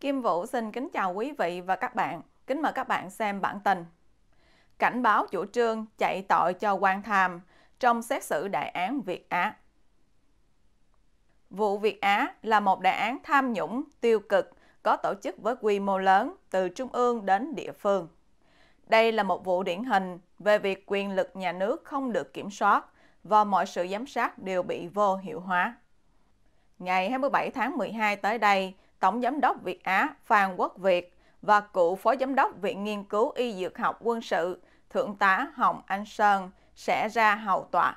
Kim Vũ xin kính chào quý vị và các bạn. Kính mời các bạn xem bản tin. Cảnh báo chủ trương chạy tội cho quan tham trong xét xử đại án Việt Á. Vụ Việt Á là một đại án tham nhũng, tiêu cực, có tổ chức với quy mô lớn từ trung ương đến địa phương. Đây là một vụ điển hình về việc quyền lực nhà nước không được kiểm soát và mọi sự giám sát đều bị vô hiệu hóa. Ngày 27 tháng 12 tới đây, Tổng Giám đốc Việt Á Phan Quốc Việt và cựu Phó Giám đốc Viện Nghiên cứu Y Dược học Quân sự Thượng tá Hồng Anh Sơn sẽ ra hầu tòa.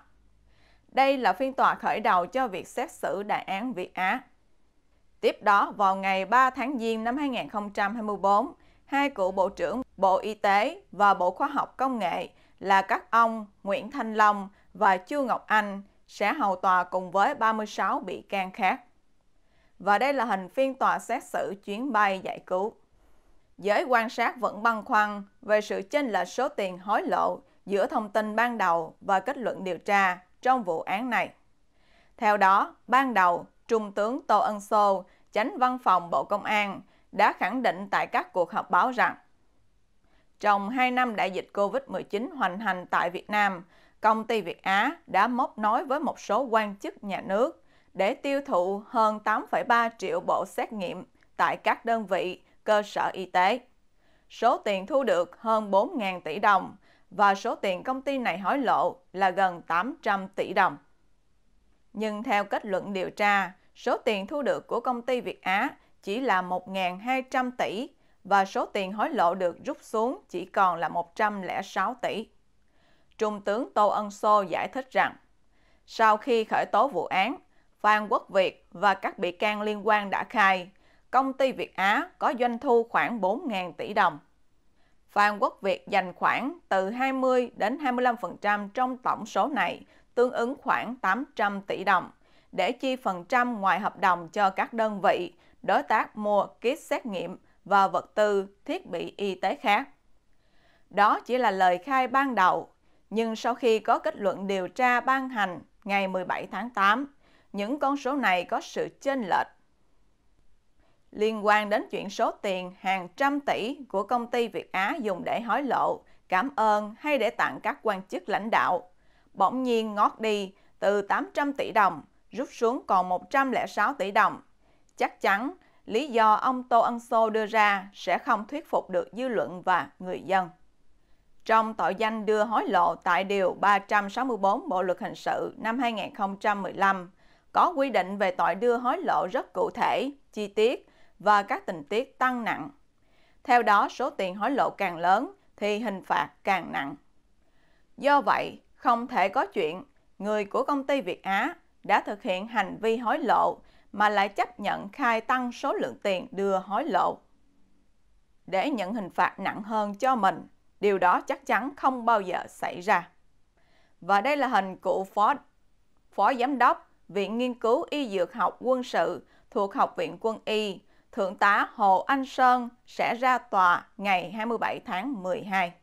Đây là phiên tòa khởi đầu cho việc xét xử đại án Việt Á. Tiếp đó, vào ngày 3 tháng Giêng năm 2024, hai cựu Bộ trưởng Bộ Y tế và Bộ Khoa học Công nghệ là các ông Nguyễn Thanh Long và Chu Ngọc Anh sẽ hầu tòa cùng với 36 bị can khác và đây là hình phiên tòa xét xử chuyến bay giải cứu. Giới quan sát vẫn băn khoăn về sự chênh lệch số tiền hối lộ giữa thông tin ban đầu và kết luận điều tra trong vụ án này. Theo đó, ban đầu, Trung tướng Tô Ân Sô, tránh văn phòng Bộ Công an, đã khẳng định tại các cuộc họp báo rằng trong 2 năm đại dịch COVID-19 hoành hành tại Việt Nam, công ty Việt Á đã móc nối với một số quan chức nhà nước để tiêu thụ hơn 8,3 triệu bộ xét nghiệm tại các đơn vị, cơ sở y tế. Số tiền thu được hơn 4.000 tỷ đồng và số tiền công ty này hối lộ là gần 800 tỷ đồng. Nhưng theo kết luận điều tra, số tiền thu được của công ty Việt Á chỉ là 1.200 tỷ và số tiền hối lộ được rút xuống chỉ còn là 106 tỷ. Trung tướng Tô Ân Sô giải thích rằng, sau khi khởi tố vụ án, Phan Quốc Việt và các bị can liên quan đã khai, công ty Việt Á có doanh thu khoảng 4.000 tỷ đồng. Phan Quốc Việt dành khoảng từ 20 đến 25% trong tổng số này, tương ứng khoảng 800 tỷ đồng, để chi phần trăm ngoài hợp đồng cho các đơn vị, đối tác mua kit xét nghiệm và vật tư, thiết bị y tế khác. Đó chỉ là lời khai ban đầu, nhưng sau khi có kết luận điều tra ban hành ngày 17 tháng 8, những con số này có sự chênh lệch. Liên quan đến chuyện số tiền hàng trăm tỷ của công ty Việt Á dùng để hối lộ, cảm ơn hay để tặng các quan chức lãnh đạo, bỗng nhiên ngót đi từ 800 tỷ đồng, rút xuống còn 106 tỷ đồng. Chắc chắn, lý do ông Tô Ân Sô đưa ra sẽ không thuyết phục được dư luận và người dân. Trong tội danh đưa hối lộ tại Điều 364 Bộ Luật Hình sự năm 2015, có quy định về tội đưa hối lộ rất cụ thể, chi tiết và các tình tiết tăng nặng. Theo đó, số tiền hối lộ càng lớn thì hình phạt càng nặng. Do vậy, không thể có chuyện người của công ty Việt Á đã thực hiện hành vi hối lộ mà lại chấp nhận khai tăng số lượng tiền đưa hối lộ. Để nhận hình phạt nặng hơn cho mình, điều đó chắc chắn không bao giờ xảy ra. Và đây là hình cựu phó, phó giám đốc Viện Nghiên cứu Y Dược học Quân sự thuộc Học viện Quân y, Thượng tá Hồ Anh Sơn sẽ ra tòa ngày 27 tháng 12.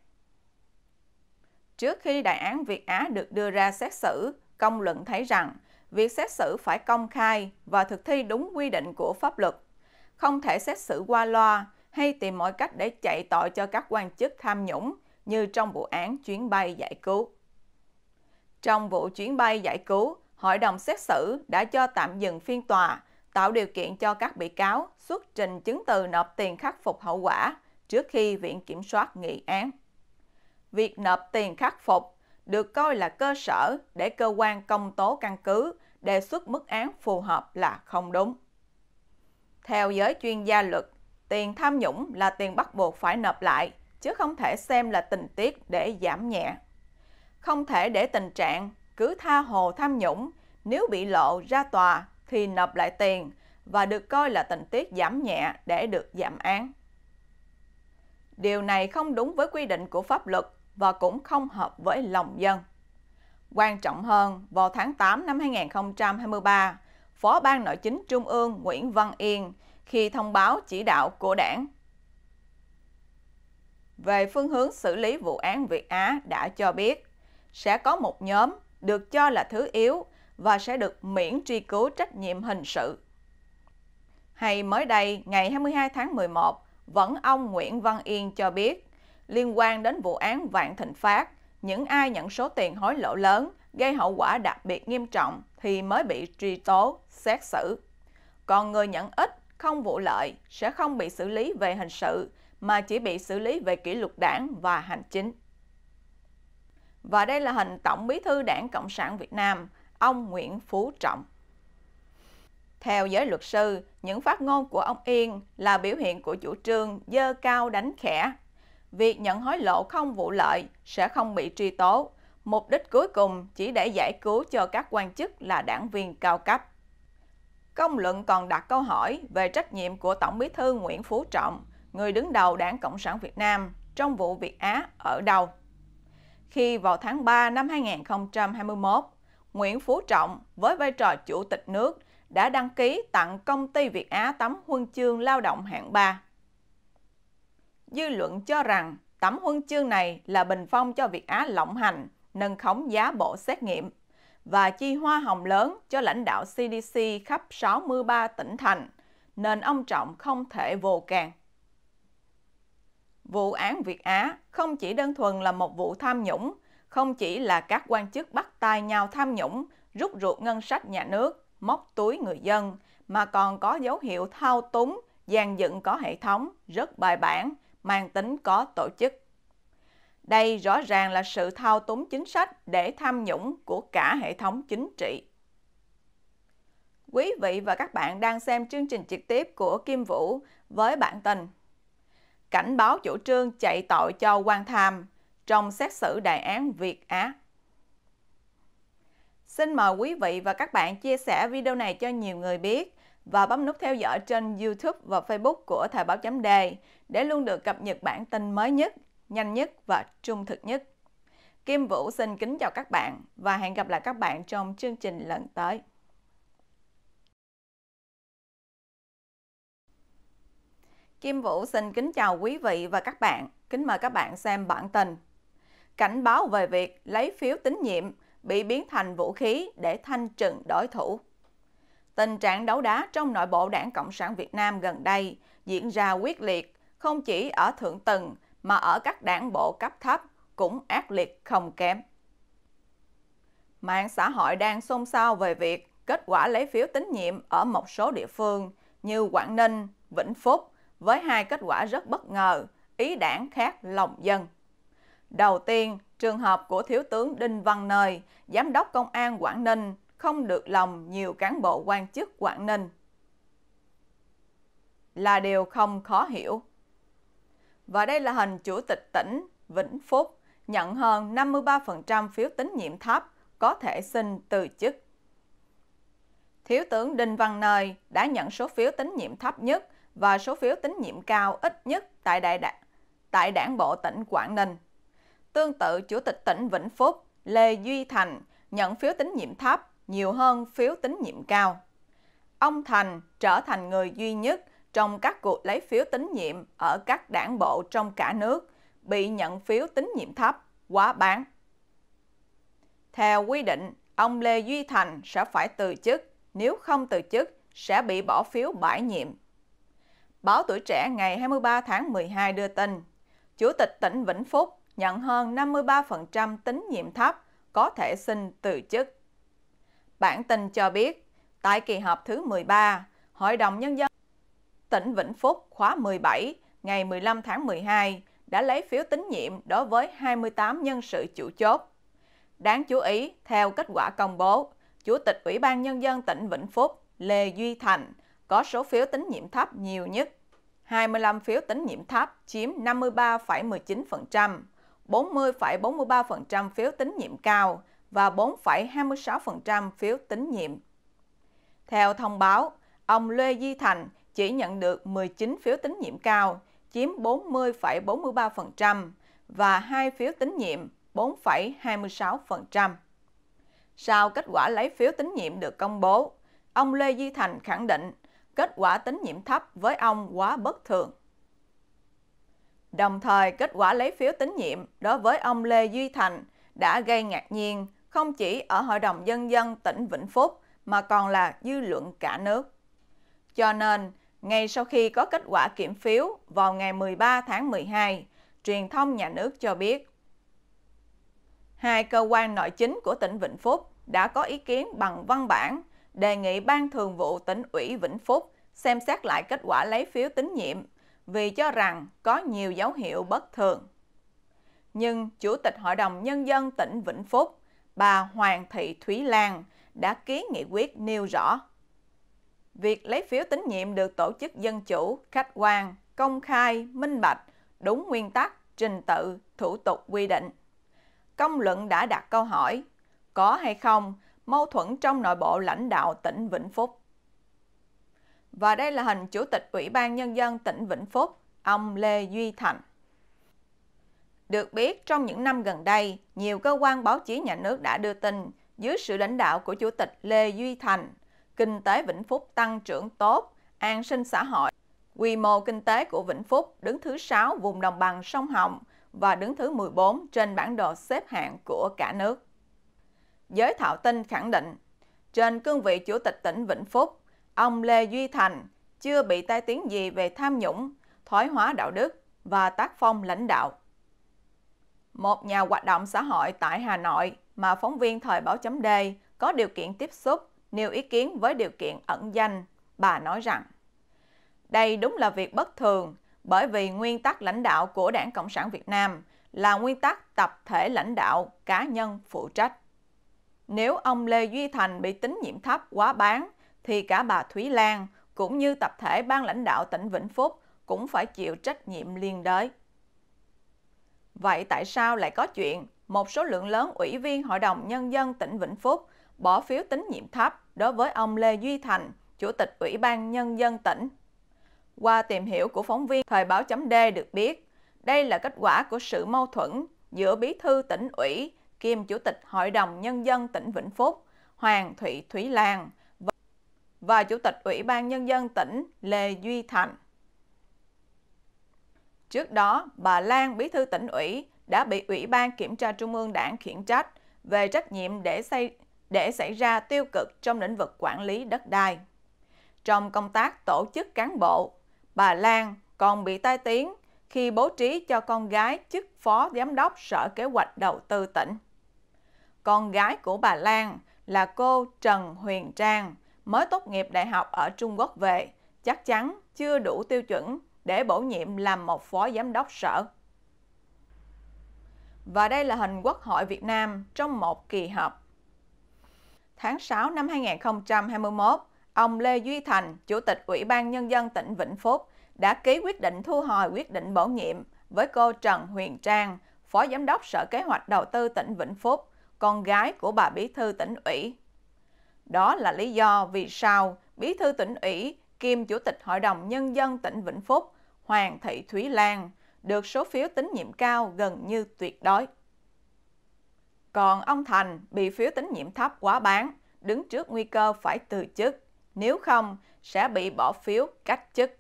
Trước khi đại án Việt Á được đưa ra xét xử, công luận thấy rằng việc xét xử phải công khai và thực thi đúng quy định của pháp luật. Không thể xét xử qua loa hay tìm mọi cách để chạy tội cho các quan chức tham nhũng như trong vụ án chuyến bay giải cứu. Trong vụ chuyến bay giải cứu, hội đồng xét xử đã cho tạm dừng phiên tòa, tạo điều kiện cho các bị cáo xuất trình chứng từ nộp tiền khắc phục hậu quả trước khi Viện Kiểm soát nghị án. Việc nộp tiền khắc phục được coi là cơ sở để cơ quan công tố căn cứ đề xuất mức án phù hợp là không đúng. Theo giới chuyên gia luật, tiền tham nhũng là tiền bắt buộc phải nộp lại, chứ không thể xem là tình tiết để giảm nhẹ. Không thể để tình trạng cứ tha hồ tham nhũng, nếu bị lộ ra tòa thì nộp lại tiền và được coi là tình tiết giảm nhẹ để được giảm án. Điều này không đúng với quy định của pháp luật và cũng không hợp với lòng dân. Quan trọng hơn, vào tháng 8 năm 2023, Phó Ban Nội chính Trung ương Nguyễn Văn Yên khi thông báo chỉ đạo của đảng về phương hướng xử lý vụ án Việt Á đã cho biết sẽ có một nhóm được cho là thứ yếu và sẽ được miễn truy cứu trách nhiệm hình sự. Hay mới đây, ngày 22 tháng 11, vẫn ông Nguyễn Văn Yên cho biết, liên quan đến vụ án Vạn Thịnh Phát, những ai nhận số tiền hối lộ lớn gây hậu quả đặc biệt nghiêm trọng thì mới bị truy tố, xét xử. Còn người nhận ít, không vụ lợi sẽ không bị xử lý về hình sự mà chỉ bị xử lý về kỷ luật đảng và hành chính. Và đây là hình Tổng Bí thư Đảng Cộng sản Việt Nam, ông Nguyễn Phú Trọng. Theo giới luật sư, những phát ngôn của ông Yên là biểu hiện của chủ trương dơ cao đánh khẽ. Việc nhận hối lộ không vụ lợi sẽ không bị truy tố, mục đích cuối cùng chỉ để giải cứu cho các quan chức là đảng viên cao cấp. Công luận còn đặt câu hỏi về trách nhiệm của Tổng bí thư Nguyễn Phú Trọng, người đứng đầu Đảng Cộng sản Việt Nam trong vụ Việt Á ở đâu? khi vào tháng 3 năm 2021, Nguyễn Phú Trọng với vai trò chủ tịch nước đã đăng ký tặng công ty Việt Á tấm huân chương lao động hạng 3. Dư luận cho rằng tấm huân chương này là bình phong cho Việt Á lộng hành, nâng khống giá bộ xét nghiệm và chi hoa hồng lớn cho lãnh đạo CDC khắp 63 tỉnh thành, nên ông Trọng không thể vô càng. Vụ án Việt Á không chỉ đơn thuần là một vụ tham nhũng, không chỉ là các quan chức bắt tay nhau tham nhũng, rút ruột ngân sách nhà nước, móc túi người dân, mà còn có dấu hiệu thao túng, dàn dựng có hệ thống, rất bài bản, mang tính có tổ chức. Đây rõ ràng là sự thao túng chính sách để tham nhũng của cả hệ thống chính trị. Quý vị và các bạn đang xem chương trình trực tiếp của Kim Vũ với bản Tình cảnh báo chủ trương chạy tội cho quan tham trong xét xử đại án Việt Á. Xin mời quý vị và các bạn chia sẻ video này cho nhiều người biết và bấm nút theo dõi trên YouTube và Facebook của Thời báo chấm đề để luôn được cập nhật bản tin mới nhất, nhanh nhất và trung thực nhất. Kim Vũ xin kính chào các bạn và hẹn gặp lại các bạn trong chương trình lần tới. Kim Vũ xin kính chào quý vị và các bạn. Kính mời các bạn xem bản tin. Cảnh báo về việc lấy phiếu tín nhiệm bị biến thành vũ khí để thanh trừng đối thủ. Tình trạng đấu đá trong nội bộ đảng Cộng sản Việt Nam gần đây diễn ra quyết liệt, không chỉ ở thượng tầng mà ở các đảng bộ cấp thấp cũng ác liệt không kém. Mạng xã hội đang xôn xao về việc kết quả lấy phiếu tín nhiệm ở một số địa phương như Quảng Ninh, Vĩnh Phúc, với hai kết quả rất bất ngờ, ý đảng khác lòng dân. Đầu tiên, trường hợp của Thiếu tướng Đinh Văn Nơi, Giám đốc Công an Quảng Ninh, không được lòng nhiều cán bộ quan chức Quảng Ninh. Là điều không khó hiểu. Và đây là hình Chủ tịch tỉnh Vĩnh Phúc nhận hơn 53% phiếu tín nhiệm thấp có thể xin từ chức. Thiếu tướng Đinh Văn Nơi đã nhận số phiếu tín nhiệm thấp nhất và số phiếu tín nhiệm cao ít nhất tại đại đảng, tại đảng bộ tỉnh Quảng Ninh. Tương tự, Chủ tịch tỉnh Vĩnh Phúc Lê Duy Thành nhận phiếu tín nhiệm thấp nhiều hơn phiếu tín nhiệm cao. Ông Thành trở thành người duy nhất trong các cuộc lấy phiếu tín nhiệm ở các đảng bộ trong cả nước bị nhận phiếu tín nhiệm thấp, quá bán. Theo quy định, ông Lê Duy Thành sẽ phải từ chức, nếu không từ chức sẽ bị bỏ phiếu bãi nhiệm Báo Tuổi Trẻ ngày 23 tháng 12 đưa tin, Chủ tịch tỉnh Vĩnh Phúc nhận hơn 53% tín nhiệm thấp có thể xin từ chức. Bản tin cho biết, tại kỳ họp thứ 13, Hội đồng Nhân dân tỉnh Vĩnh Phúc khóa 17 ngày 15 tháng 12 đã lấy phiếu tín nhiệm đối với 28 nhân sự chủ chốt. Đáng chú ý, theo kết quả công bố, Chủ tịch Ủy ban Nhân dân tỉnh Vĩnh Phúc Lê Duy Thành – có số phiếu tín nhiệm thấp nhiều nhất 25 phiếu tín nhiệm thấp chiếm 53,19%, 40,43% phiếu tín nhiệm cao và 4,26% phiếu tín nhiệm. Theo thông báo, ông Lê Di Thành chỉ nhận được 19 phiếu tín nhiệm cao, chiếm 40,43% và 2 phiếu tín nhiệm, 4,26%. Sau kết quả lấy phiếu tín nhiệm được công bố, ông Lê Di Thành khẳng định kết quả tín nhiệm thấp với ông quá bất thường. Đồng thời, kết quả lấy phiếu tín nhiệm đối với ông Lê Duy Thành đã gây ngạc nhiên không chỉ ở Hội đồng Dân dân tỉnh Vĩnh Phúc mà còn là dư luận cả nước. Cho nên, ngay sau khi có kết quả kiểm phiếu vào ngày 13 tháng 12, truyền thông nhà nước cho biết hai cơ quan nội chính của tỉnh Vĩnh Phúc đã có ý kiến bằng văn bản đề nghị Ban Thường vụ tỉnh ủy Vĩnh Phúc xem xét lại kết quả lấy phiếu tín nhiệm vì cho rằng có nhiều dấu hiệu bất thường. Nhưng Chủ tịch Hội đồng Nhân dân tỉnh Vĩnh Phúc, bà Hoàng Thị Thúy Lan đã ký nghị quyết nêu rõ. Việc lấy phiếu tín nhiệm được tổ chức dân chủ, khách quan, công khai, minh bạch, đúng nguyên tắc, trình tự, thủ tục quy định. Công luận đã đặt câu hỏi, có hay không mâu thuẫn trong nội bộ lãnh đạo tỉnh Vĩnh Phúc. Và đây là hình Chủ tịch Ủy ban Nhân dân tỉnh Vĩnh Phúc, ông Lê Duy Thành. Được biết, trong những năm gần đây, nhiều cơ quan báo chí nhà nước đã đưa tin dưới sự lãnh đạo của Chủ tịch Lê Duy Thành, kinh tế Vĩnh Phúc tăng trưởng tốt, an sinh xã hội. Quy mô kinh tế của Vĩnh Phúc đứng thứ 6 vùng đồng bằng sông Hồng và đứng thứ 14 trên bản đồ xếp hạng của cả nước. Giới Thạo Tin khẳng định, trên cương vị Chủ tịch tỉnh Vĩnh Phúc, ông Lê Duy Thành chưa bị tai tiếng gì về tham nhũng, thoái hóa đạo đức và tác phong lãnh đạo. Một nhà hoạt động xã hội tại Hà Nội mà phóng viên Thời báo chấm D có điều kiện tiếp xúc, nêu ý kiến với điều kiện ẩn danh, bà nói rằng Đây đúng là việc bất thường bởi vì nguyên tắc lãnh đạo của Đảng Cộng sản Việt Nam là nguyên tắc tập thể lãnh đạo cá nhân phụ trách. Nếu ông Lê Duy Thành bị tín nhiệm thấp quá bán, thì cả bà Thúy Lan cũng như tập thể ban lãnh đạo tỉnh Vĩnh Phúc cũng phải chịu trách nhiệm liên đới. Vậy tại sao lại có chuyện một số lượng lớn ủy viên Hội đồng Nhân dân tỉnh Vĩnh Phúc bỏ phiếu tín nhiệm thấp đối với ông Lê Duy Thành, Chủ tịch Ủy ban Nhân dân tỉnh? Qua tìm hiểu của phóng viên Thời báo chấm D được biết, đây là kết quả của sự mâu thuẫn giữa bí thư tỉnh ủy kiêm Chủ tịch Hội đồng Nhân dân tỉnh Vĩnh Phúc, Hoàng Thụy Thúy Lan và Chủ tịch Ủy ban Nhân dân tỉnh Lê Duy Thành. Trước đó, bà Lan Bí thư tỉnh ủy đã bị Ủy ban Kiểm tra Trung ương Đảng khiển trách về trách nhiệm để xây để xảy ra tiêu cực trong lĩnh vực quản lý đất đai. Trong công tác tổ chức cán bộ, bà Lan còn bị tai tiếng khi bố trí cho con gái chức phó giám đốc Sở Kế hoạch Đầu tư tỉnh. Con gái của bà Lan là cô Trần Huyền Trang, mới tốt nghiệp đại học ở Trung Quốc về, chắc chắn chưa đủ tiêu chuẩn để bổ nhiệm làm một phó giám đốc sở. Và đây là hình Quốc hội Việt Nam trong một kỳ họp. Tháng 6 năm 2021, ông Lê Duy Thành, Chủ tịch Ủy ban Nhân dân tỉnh Vĩnh Phúc, đã ký quyết định thu hồi quyết định bổ nhiệm với cô Trần Huyền Trang, Phó Giám đốc Sở Kế hoạch Đầu tư tỉnh Vĩnh Phúc, con gái của bà Bí thư tỉnh ủy. Đó là lý do vì sao Bí thư tỉnh ủy kiêm Chủ tịch Hội đồng Nhân dân tỉnh Vĩnh Phúc Hoàng Thị Thúy Lan được số phiếu tín nhiệm cao gần như tuyệt đối. Còn ông Thành bị phiếu tín nhiệm thấp quá bán, đứng trước nguy cơ phải từ chức, nếu không sẽ bị bỏ phiếu cách chức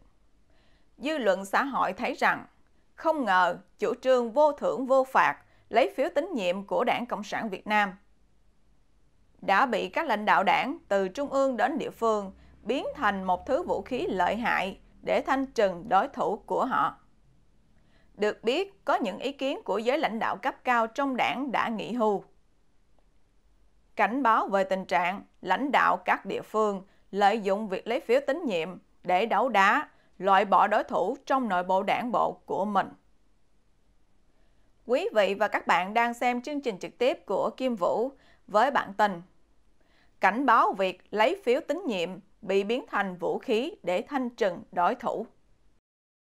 dư luận xã hội thấy rằng không ngờ chủ trương vô thưởng vô phạt lấy phiếu tín nhiệm của Đảng Cộng sản Việt Nam đã bị các lãnh đạo đảng từ trung ương đến địa phương biến thành một thứ vũ khí lợi hại để thanh trừng đối thủ của họ. Được biết, có những ý kiến của giới lãnh đạo cấp cao trong đảng đã nghỉ hưu. Cảnh báo về tình trạng lãnh đạo các địa phương lợi dụng việc lấy phiếu tín nhiệm để đấu đá loại bỏ đối thủ trong nội bộ đảng bộ của mình. Quý vị và các bạn đang xem chương trình trực tiếp của Kim Vũ với bản tin Cảnh báo việc lấy phiếu tín nhiệm bị biến thành vũ khí để thanh trừng đối thủ.